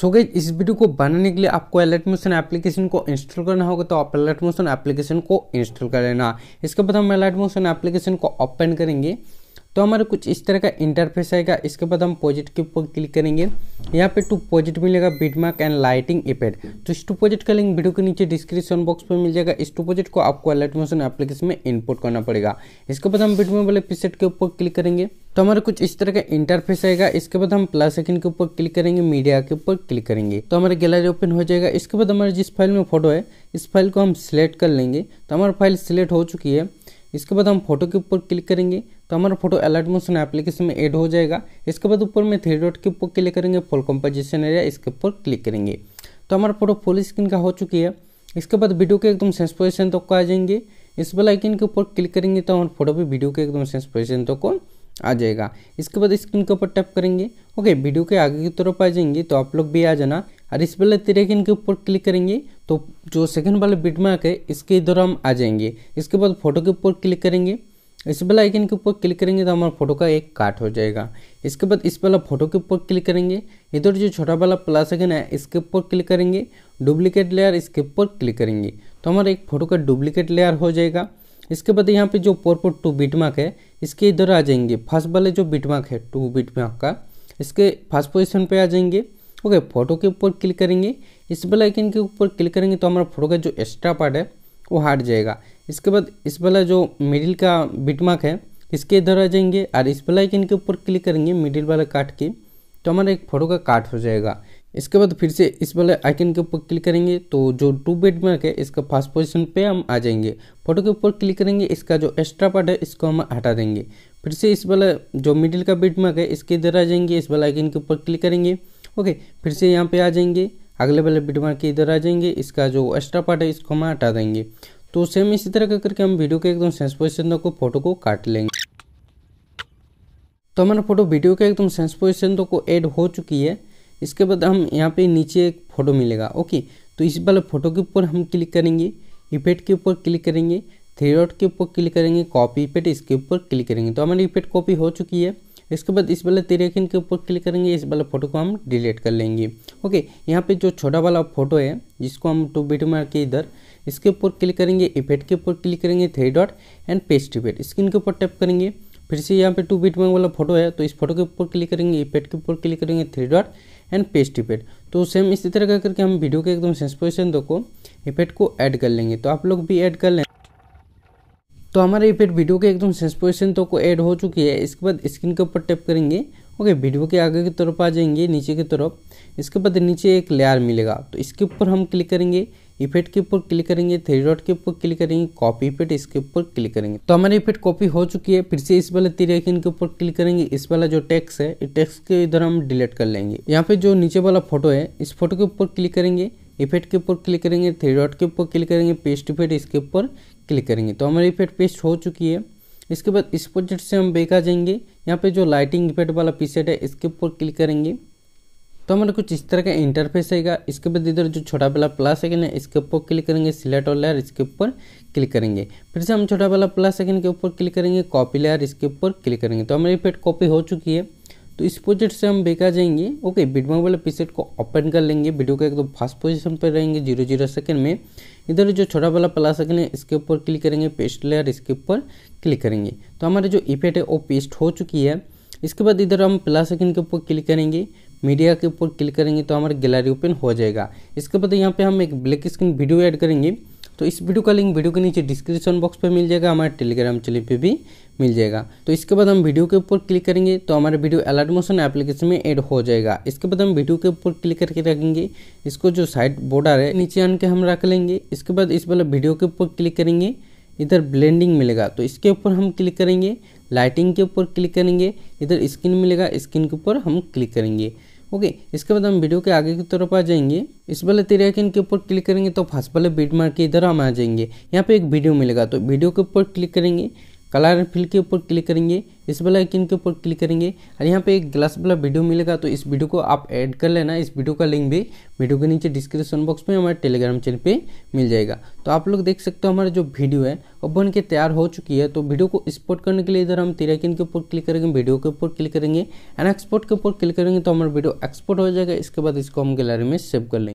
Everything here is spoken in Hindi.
सो so गई इस वीडियो को बनाने के लिए आपको अलर्ट मोशन एप्लीकेशन को इंस्टॉल करना होगा तो आप अलर्ट मोशन एप्लीकेशन को इंस्टॉल कर लेना इसके बाद हम अलर्ट मोशन एप्लीकेशन को ओपन करेंगे तो हमारा कुछ इस तरह का इंटरफेस आएगा इसके बाद हम पॉजिट के ऊपर क्लिक करेंगे यहाँ पे टू पॉजिट मिलेगा बीडमार्क एंड लाइटिंग इपेड तो इस टू पॉजिट का लिंक वीडियो के नीचे डिस्क्रिप्शन बॉक्स पर मिल जाएगा इस टू पॉजिट को आपको अलर्ट मोशन एप्लीकेशन में इनपुट करना पड़ेगा इसके बाद हम बिटमें वाले पीसेट के ऊपर क्लिक करेंगे तो हमारा कुछ इस तरह का इंटरफेस आएगा इसके बाद हम प्लस सेकंड के ऊपर क्लिक करेंगे मीडिया के ऊपर क्लिक करेंगे तो हमारा गैलरी ओपन हो जाएगा इसके बाद हमारे जिस फाइल में फोटो है इस फाइल को हम सिलेक्ट कर लेंगे तो हमारा फाइल सिलेक्ट हो चुकी है इसके बाद हम फोटो के ऊपर क्लिक करेंगे तो हमारा फोटो अलर्ट मोशन एप्लीकेशन में ऐड हो जाएगा इसके बाद ऊपर में थ्री डॉट के ऊपर क्लिक करेंगे फुल कंपोजिशन एरिया इसके ऊपर क्लिक करेंगे तो हमारा फोटो फुल स्क्रीन का हो चुकी है इसके बाद वीडियो के एकदम सेंस पोजिशन तक तो आ जाएंगे इस वाला आइकन के ऊपर क्लिक करेंगे तो हमारा फोटो भी वीडियो के एकदम सेंस पोजिशन तक तो आ जाएगा इसके बाद स्क्रीन के ऊपर टैप करेंगे ओके वीडियो के आगे की तरफ आ जाएंगे तो आप लोग भी आ जाना और इस बेला तिरेकिन के ऊपर क्लिक करेंगे तो जो सेकंड वाले बिटमार्क है इसके इधर हम आ जाएंगे इसके बाद फोटो के ऊपर क्लिक करेंगे इस वाला आइकन के ऊपर क्लिक करेंगे तो हमारा फोटो का एक काट हो जाएगा इसके बाद इस वाला फोटो के ऊपर क्लिक करेंगे इधर जो छोटा वाला प्लस आइकन है इसके ऊपर क्लिक करेंगे डुप्लीकेट लेयर इसके ऊपर क्लिक करेंगे तो हमारा एक फोटो का डुप्लीकेट लेयर हो जाएगा इसके बाद यहाँ पे जो पोर पोर टू बीटमार्क है इसके इधर आ जाएंगे फर्स्ट वाले जो बीटमार्क है टू मार्क का इसके फर्स्ट पोजिशन पर आ जाएंगे ओके फोटो के ऊपर क्लिक करेंगे इस वाला आइकन के ऊपर क्लिक करेंगे तो हमारा फोटो का जो एक्स्ट्रा पार्ट है वो हट जाएगा इसके बाद इस वाला जो मिडिल का बिटमार्क है इसके इधर आ जाएंगे और इस वाला आइकन के ऊपर क्लिक करेंगे मिडिल वाला काट के तो हमारा एक फोटो का काट हो जाएगा इसके बाद फिर से इस वाले आइकन के ऊपर क्लिक करेंगे तो जो टू बेड मार्क है इसका फर्स्ट पोजीशन पे हम आ जाएंगे फोटो के ऊपर क्लिक करेंगे इसका जो एक्स्ट्रा पार्ट है इसको हम हटा देंगे फिर से इस वाला जो मिडिल का बेड मार्क है इसके इधर आ जाएंगे इस वाला आइकन के ऊपर क्लिक करेंगे ओके फिर से यहाँ पर आ जाएंगे अगले वाले बेड मार्क के इधर आ जाएंगे इसका जो एक्स्ट्रा पार्ट है इसको हम हटा देंगे तो सेम इसी तरह का करके हम वीडियो के एकदम सेंस पोजिशन तक फोटो को काट लेंगे तो हमारा फोटो वीडियो के एकदम सेंस पोजिशन तक ऐड हो चुकी है इसके बाद हम यहाँ पे नीचे एक फ़ोटो मिलेगा ओके तो इस वाले फ़ोटो के ऊपर हम क्लिक करेंगे इफेक्ट के ऊपर क्लिक करेंगे थ्री डॉट के ऊपर क्लिक करेंगे कॉपी इफेक्ट इसके ऊपर क्लिक करेंगे तो हमारी इफेक्ट कॉपी हो चुकी है इसके बाद इस वाले तिरेखिन के ऊपर क्लिक करेंगे इस वाले फोटो को हम डिलीट कर लेंगे ओके यहाँ पे जो छोटा वाला फोटो है जिसको हम टू बीट मार के इधर इसके ऊपर क्लिक करेंगे इफेक्ट के ऊपर क्लिक करेंगे three dot and paste effect screen के ऊपर टैप करेंगे फिर से यहाँ पे टू बीट मांग वाला फोटो है तो इस फोटो के ऊपर क्लिक करेंगे इफेक्ट के ऊपर क्लिक करेंगे three dot and paste effect तो सेम इसी तरह करके हम वीडियो के एकदम सेंसपोजिशन दो को इफेक्ट को ऐड कर लेंगे तो आप लोग भी ऐड कर लें तो हमारे ये फिर वीडियो के एकदम शेष पोजिशन तो को ऐड हो चुकी है इसके बाद स्क्रीन के ऊपर टैप करेंगे ओके वीडियो के आगे की तरफ आ जाएंगे नीचे की तरफ इसके बाद नीचे एक लेयर मिलेगा तो इसके ऊपर हम क्लिक करेंगे इफेक्ट के ऊपर क्लिक करेंगे थ्री डॉट के ऊपर क्लिक करेंगे कॉपी इफेक्ट इसके ऊपर क्लिक करेंगे तो हमारी इफेक्ट कॉपी हो चुकी है फिर से इस वाले तीर के ऊपर क्लिक करेंगे इस वाला जो टेक्स है टेक्स के इधर हम डिलीट कर लेंगे यहाँ पे जो नीचे वाला फोटो है इस फोटो के ऊपर क्लिक करेंगे इफेक्ट के ऊपर क्लिक करेंगे थ्री डॉट के ऊपर क्लिक करेंगे पेस्ट इफेक्ट इसके ऊपर क्लिक करेंगे तो हमारी इफेक्ट पेस्ट हो चुकी है इसके बाद इस प्रोजेक्ट से हम बेक आ जाएंगे यहाँ पे जो लाइटिंग इफेक्ट वाला पीसेट है इसके ऊपर क्लिक करेंगे तो हमारा कुछ इस तरह का इंटरफेस आएगा इसके बाद इधर जो छोटा वाला प्लस सेकंड है इसके ऊपर क्लिक करेंगे सिलेक्ट और लेयर इसके ऊपर क्लिक करेंगे फिर से हम छोटा वाला प्लस सेकंड के ऊपर क्लिक करेंगे कॉपी लेयर इसके ऊपर क्लिक करेंगे तो हमारी इफेक्ट कॉपी हो चुकी है तो इस प्रोजेक्ट से हम बेकार जाएंगे ओके बिटमॉक वाला पीसेट को ओपन कर लेंगे वीडियो का एकदम तो फास्ट पोजिशन पर रहेंगे जीरो जीरो सेकेंड में इधर जो छोटा वाला प्लस सेकेंड है इसके ऊपर क्लिक करेंगे पेस्ट लेयर इसके ऊपर क्लिक करेंगे तो हमारे जो इफेक्ट है वो पेस्ट हो चुकी है इसके बाद इधर हम प्लस सेकेंड के ऊपर क्लिक करेंगे मीडिया के ऊपर क्लिक करेंगे तो हमारा गैलरी ओपन हो जाएगा इसके बाद यहाँ पे हम एक ब्लैक स्क्रीन वीडियो ऐड करेंगे तो इस वीडियो का लिंक वीडियो के नीचे डिस्क्रिप्शन बॉक्स पर मिल जाएगा हमारे टेलीग्राम चैनल पे भी मिल जाएगा तो इसके बाद हम वीडियो के ऊपर क्लिक करेंगे तो हमारे वीडियो अलर्ट मोशन एप्लीकेशन में ऐड हो जाएगा इसके बाद हम वीडियो के ऊपर क्लिक करके रखेंगे इसको जो साइड बॉर्डर है नीचे आन के हम रख लेंगे इसके बाद इस वाला वीडियो के ऊपर क्लिक करेंगे इधर ब्लेंडिंग मिलेगा तो इसके ऊपर हम क्लिक करेंगे लाइटिंग के ऊपर क्लिक करेंगे इधर स्क्रीन मिलेगा स्क्रीन के ऊपर हम क्लिक करेंगे ओके इसके बाद हम वीडियो के आगे की तरफ आ जाएंगे इस वाले तिरकिन के ऊपर क्लिक करेंगे तो फर्स्ट वाले बीट मार के इधर हम आ जाएंगे यहाँ पे एक वीडियो मिलेगा तो वीडियो के ऊपर क्लिक करेंगे कलर फिल के ऊपर क्लिक करेंगे इस वाला आइकन के ऊपर क्लिक करेंगे और यहाँ पे एक ग्लास वाला वीडियो मिलेगा तो इस वीडियो को आप ऐड कर लेना इस वीडियो का लिंक भी वीडियो के नीचे डिस्क्रिप्शन बॉक्स में हमारे टेलीग्राम चैनल पे मिल जाएगा तो आप लोग देख सकते हो हमारा जो वीडियो है वो बन के तैयार हो चुकी है तो वीडियो को एक्सपोर्ट करने के लिए इधर हम तिराकिन के ऊपर क्लिक करेंगे वीडियो के ऊपर क्लिक करेंगे एंड एक्सपोर्ट के ऊपर क्लिक करेंगे तो हमारा वीडियो एक्सपोर्ट हो जाएगा इसके बाद इसको हम गैलरी में सेव कर लेंगे